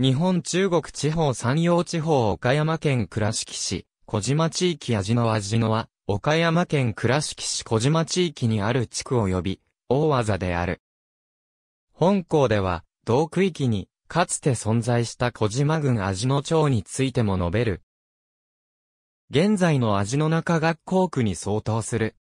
日本中国地方山陽地方岡山県倉敷市、小島地域味の味のは、岡山県倉敷市小島地域にある地区及び、大技である。本校では、同区域に、かつて存在した小島郡味の町についても述べる。現在の味の中学校区に相当する。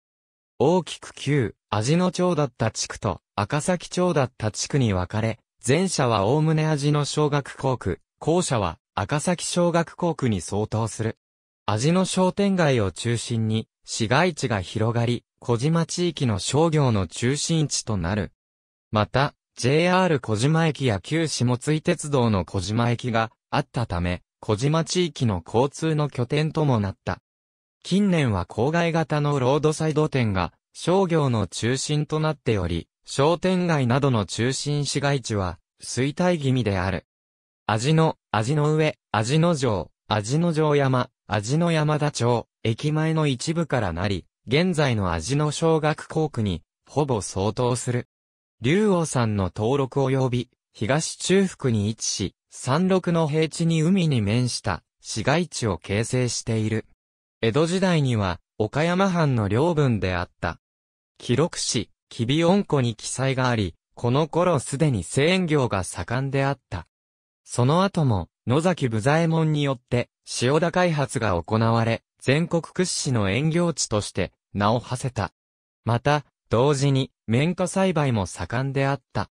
大きく旧、味の町だった地区と赤崎町だった地区に分かれ、前者は概ね味の小学校区、後者は赤崎小学校区に相当する。味の商店街を中心に、市街地が広がり、小島地域の商業の中心地となる。また、JR 小島駅や旧下津井鉄道の小島駅があったため、小島地域の交通の拠点ともなった。近年は郊外型のロードサイド店が商業の中心となっており、商店街などの中心市街地は、衰退気味である。味の、味の上、味の城、味の城山、味の山田町、駅前の一部からなり、現在の味の小学校区に、ほぼ相当する。竜王山の登録及び、東中腹に位置し、山麓の平地に海に面した市街地を形成している。江戸時代には、岡山藩の領分であった。記録史。キビオン湖に記載があり、この頃すでに製塩業が盛んであった。その後も、野崎武左衛門によって、塩田開発が行われ、全国屈指の塩業地として、名を馳せた。また、同時に、綿花栽培も盛んであった。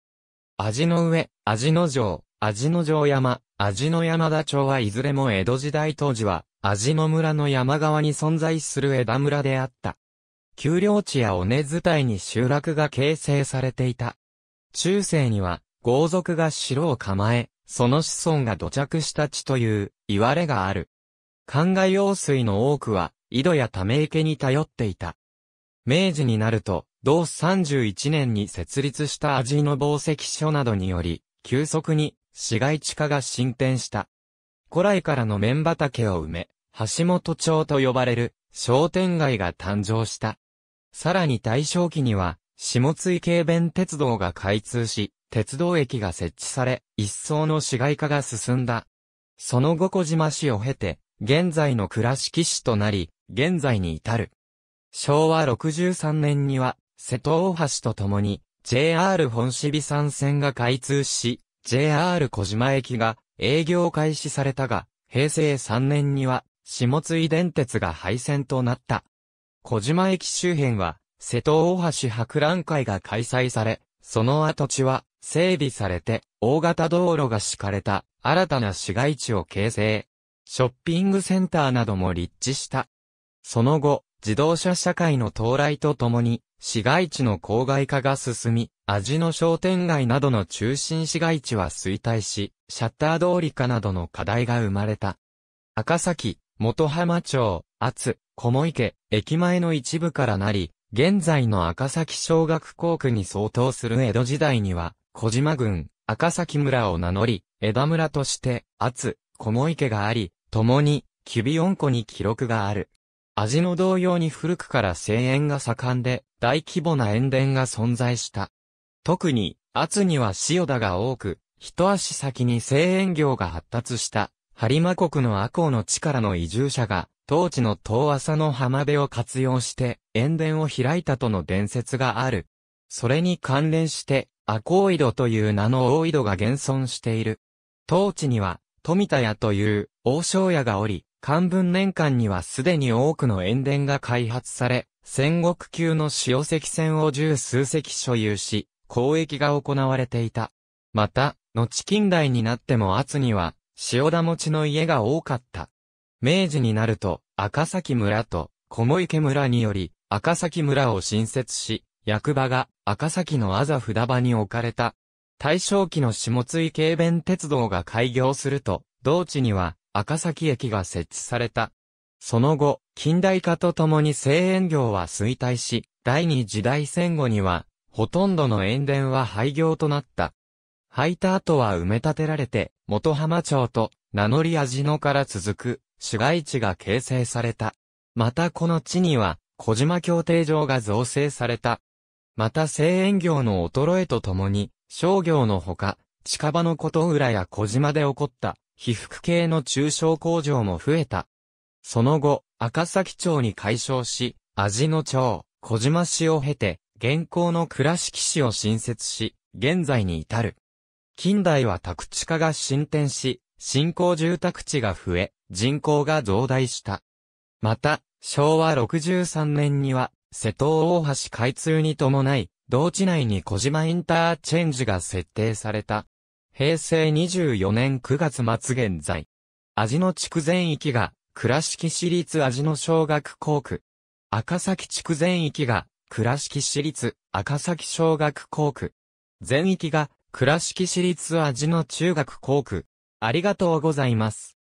味の上、味の城、味の城山、味の山田町はいずれも江戸時代当時は、味の村の山側に存在する枝村であった。丘陵地や尾根伝いに集落が形成されていた。中世には、豪族が城を構え、その子孫が土着した地という、言われがある。灌漑用水の多くは、井戸やため池に頼っていた。明治になると、同31年に設立した味の宝石所などにより、急速に市街地化が進展した。古来からの綿畑を埋め、橋本町と呼ばれる商店街が誕生した。さらに大正期には、下津軽弁鉄道が開通し、鉄道駅が設置され、一層の市街化が進んだ。その後小島市を経て、現在の倉敷市となり、現在に至る。昭和63年には、瀬戸大橋とともに、JR 本備山線が開通し、JR 小島駅が営業開始されたが、平成3年には、下津井電鉄が廃線となった。小島駅周辺は、瀬戸大橋博覧会が開催され、その跡地は整備されて、大型道路が敷かれた新たな市街地を形成。ショッピングセンターなども立地した。その後、自動車社会の到来とともに、市街地の郊外化が進み、味の商店街などの中心市街地は衰退し、シャッター通り化などの課題が生まれた。赤崎、元浜町、厚、小池、駅前の一部からなり、現在の赤崎小学校区に相当する江戸時代には、小島郡、赤崎村を名乗り、枝村として、厚、小池があり、共に、キュビオン湖に記録がある。味の同様に古くから声援が盛んで、大規模な塩田が存在した。特に、厚には塩田が多く、一足先に声援業が発達した、播磨国の阿公の地からの移住者が、当地の遠浅の浜辺を活用して塩田を開いたとの伝説がある。それに関連して、アコイドという名の大井戸が現存している。当地には、富田屋という王将屋がおり、漢文年間にはすでに多くの塩田が開発され、戦国級の塩石船を十数隻所有し、交易が行われていた。また、後近代になっても厚には、塩田持ちの家が多かった。明治になると、赤崎村と、小池村により、赤崎村を新設し、役場が赤崎のあざ札場に置かれた。大正期の下津井軽便鉄道が開業すると、同地には赤崎駅が設置された。その後、近代化とともに製塩業は衰退し、第二次大戦後には、ほとんどの塩田は廃業となった。廃いた後は埋め立てられて、元浜町と名乗り味野から続く市街地が形成された。またこの地には、小島協定場が造成された。また製塩業の衰えとともに、商業のほか、近場の琴浦や小島で起こった、被服系の中小工場も増えた。その後、赤崎町に改称し、味の町、小島市を経て、現行の倉敷市を新設し、現在に至る。近代は宅地化が進展し、新興住宅地が増え、人口が増大した。また、昭和63年には、瀬戸大橋開通に伴い、同地内に小島インターチェンジが設定された。平成24年9月末現在。味の地区全域が、倉敷市立味の小学校区。赤崎地区全域が、倉敷市立赤崎小学校区。全域が、倉敷市立味の中学校区。ありがとうございます。